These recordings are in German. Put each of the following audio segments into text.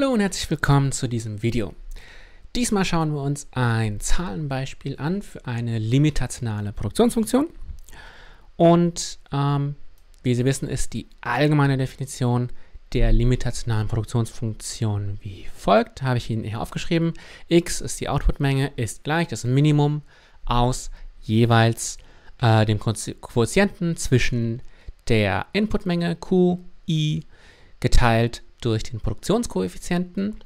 Hallo und herzlich willkommen zu diesem Video. Diesmal schauen wir uns ein Zahlenbeispiel an für eine limitationale Produktionsfunktion. Und ähm, wie Sie wissen, ist die allgemeine Definition der limitationalen Produktionsfunktion wie folgt. Habe ich Ihnen hier aufgeschrieben. x ist die Outputmenge, ist gleich das Minimum aus jeweils äh, dem Quotienten zwischen der Inputmenge q, i geteilt durch den Produktionskoeffizienten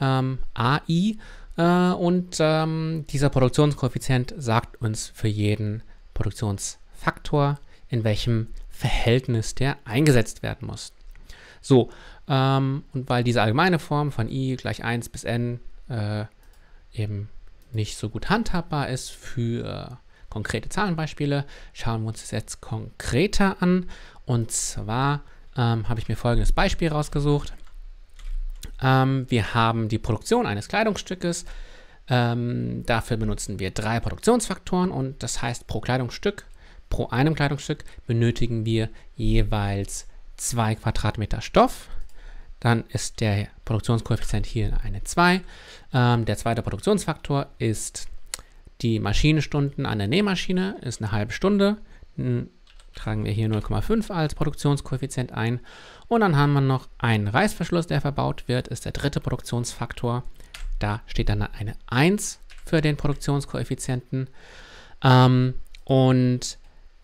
ähm, AI äh, und ähm, dieser Produktionskoeffizient sagt uns für jeden Produktionsfaktor, in welchem Verhältnis der eingesetzt werden muss. So, ähm, und weil diese allgemeine Form von i gleich 1 bis n äh, eben nicht so gut handhabbar ist für konkrete Zahlenbeispiele, schauen wir uns das jetzt konkreter an. Und zwar ähm, habe ich mir folgendes Beispiel rausgesucht. Ähm, wir haben die Produktion eines Kleidungsstückes. Ähm, dafür benutzen wir drei Produktionsfaktoren und das heißt pro Kleidungsstück, pro einem Kleidungsstück benötigen wir jeweils zwei Quadratmeter Stoff. Dann ist der Produktionskoeffizient hier eine 2. Ähm, der zweite Produktionsfaktor ist die Maschinenstunden an der Nähmaschine, ist eine halbe Stunde tragen wir hier 0,5 als Produktionskoeffizient ein. Und dann haben wir noch einen Reißverschluss, der verbaut wird, ist der dritte Produktionsfaktor. Da steht dann eine 1 für den Produktionskoeffizienten. Ähm, und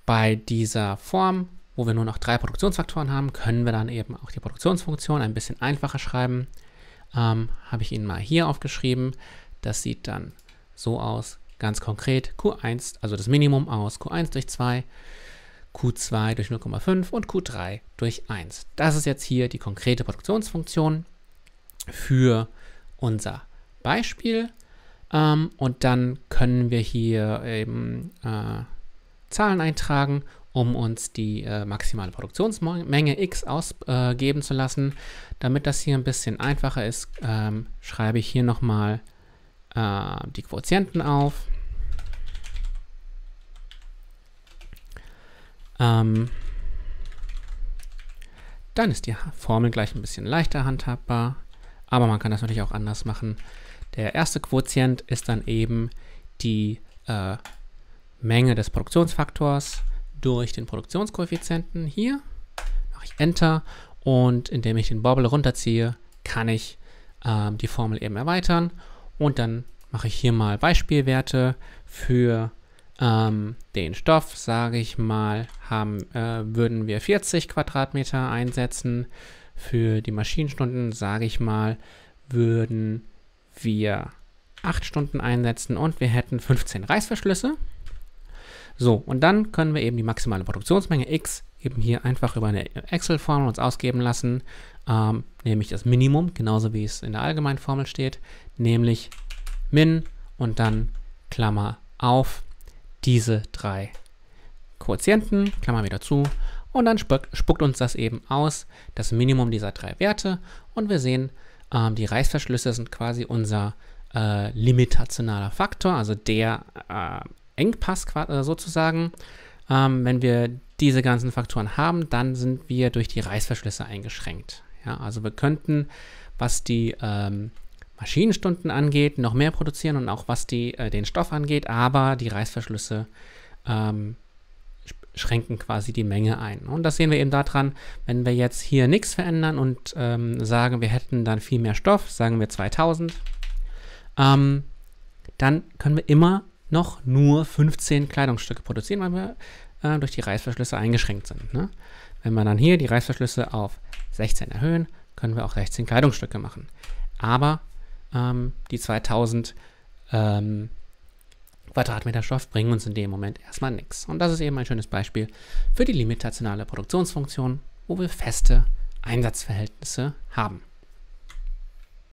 bei dieser Form, wo wir nur noch drei Produktionsfaktoren haben, können wir dann eben auch die Produktionsfunktion ein bisschen einfacher schreiben. Ähm, Habe ich Ihnen mal hier aufgeschrieben. Das sieht dann so aus, ganz konkret Q1, also das Minimum aus Q1 durch 2 Q2 durch 0,5 und Q3 durch 1. Das ist jetzt hier die konkrete Produktionsfunktion für unser Beispiel. Ähm, und dann können wir hier eben äh, Zahlen eintragen, um uns die äh, maximale Produktionsmenge x ausgeben äh, zu lassen. Damit das hier ein bisschen einfacher ist, ähm, schreibe ich hier nochmal äh, die Quotienten auf. Ähm, dann ist die Formel gleich ein bisschen leichter handhabbar, aber man kann das natürlich auch anders machen. Der erste Quotient ist dann eben die äh, Menge des Produktionsfaktors durch den Produktionskoeffizienten. Hier mache ich Enter und indem ich den Bobble runterziehe, kann ich äh, die Formel eben erweitern und dann mache ich hier mal Beispielwerte für ähm, den Stoff, sage ich mal, haben, äh, würden wir 40 Quadratmeter einsetzen. Für die Maschinenstunden, sage ich mal, würden wir 8 Stunden einsetzen und wir hätten 15 Reißverschlüsse. So, und dann können wir eben die maximale Produktionsmenge X eben hier einfach über eine Excel-Formel uns ausgeben lassen, ähm, nämlich das Minimum, genauso wie es in der allgemeinen Formel steht, nämlich min und dann Klammer auf diese drei Quotienten, Klammer wieder zu, und dann spuckt, spuckt uns das eben aus, das Minimum dieser drei Werte. Und wir sehen, ähm, die Reißverschlüsse sind quasi unser äh, limitationaler Faktor, also der äh, Engpass äh, sozusagen. Ähm, wenn wir diese ganzen Faktoren haben, dann sind wir durch die Reißverschlüsse eingeschränkt. Ja, also wir könnten, was die ähm, Maschinenstunden angeht, noch mehr produzieren und auch was die, äh, den Stoff angeht, aber die Reißverschlüsse ähm, schränken quasi die Menge ein. Und das sehen wir eben daran, wenn wir jetzt hier nichts verändern und ähm, sagen, wir hätten dann viel mehr Stoff, sagen wir 2000, ähm, dann können wir immer noch nur 15 Kleidungsstücke produzieren, weil wir äh, durch die Reißverschlüsse eingeschränkt sind. Ne? Wenn wir dann hier die Reißverschlüsse auf 16 erhöhen, können wir auch 16 Kleidungsstücke machen. Aber ähm, die 2000 ähm, Quadratmeter Stoff bringen uns in dem Moment erstmal nichts. Und das ist eben ein schönes Beispiel für die limitationale Produktionsfunktion, wo wir feste Einsatzverhältnisse haben.